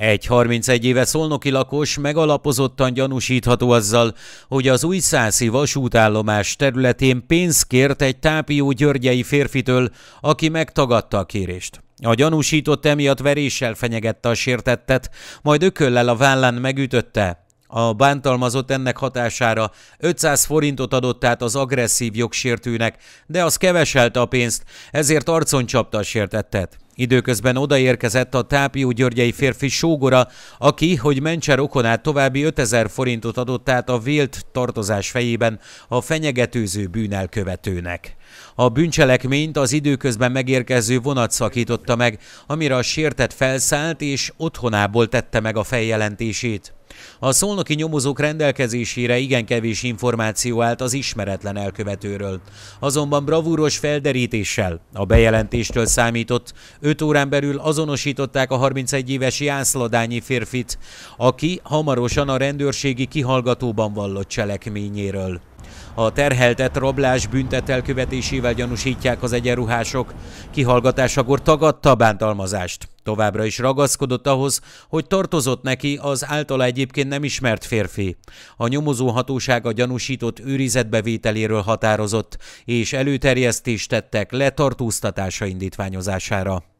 Egy 31 éve szolnoki lakos megalapozottan gyanúsítható azzal, hogy az új szászi vasútállomás területén pénzt kért egy tápió györgyei férfitől, aki megtagadta a kérést. A gyanúsított emiatt veréssel fenyegette a sértettet, majd ököllel a vállán megütötte, a bántalmazott ennek hatására 500 forintot adott át az agresszív jogsértőnek, de az keveselte a pénzt, ezért arcon csapta a sértettet. Időközben odaérkezett a Tápió Györgyei férfi sógora, aki, hogy mentse rokonát további 5000 forintot adott át a vélt tartozás fejében a fenyegetőző bűnelkövetőnek. A bűncselekményt az időközben megérkező vonat szakította meg, amire a sértett felszállt és otthonából tette meg a feljelentését. A szolnoki nyomozók rendelkezésére igen kevés információ állt az ismeretlen elkövetőről. Azonban bravúros felderítéssel a bejelentéstől számított 5 órán belül azonosították a 31 éves Jászladányi férfit, aki hamarosan a rendőrségi kihallgatóban vallott cselekményéről. A terheltet rablás büntet elkövetésével gyanúsítják az egyenruhások. Kihallgatásakor tagadta a bántalmazást. Továbbra is ragaszkodott ahhoz, hogy tartozott neki az általa egyébként nem ismert férfi. A nyomozóhatóság a gyanúsított őrizetbevételéről határozott, és előterjesztést tettek letartóztatása indítványozására.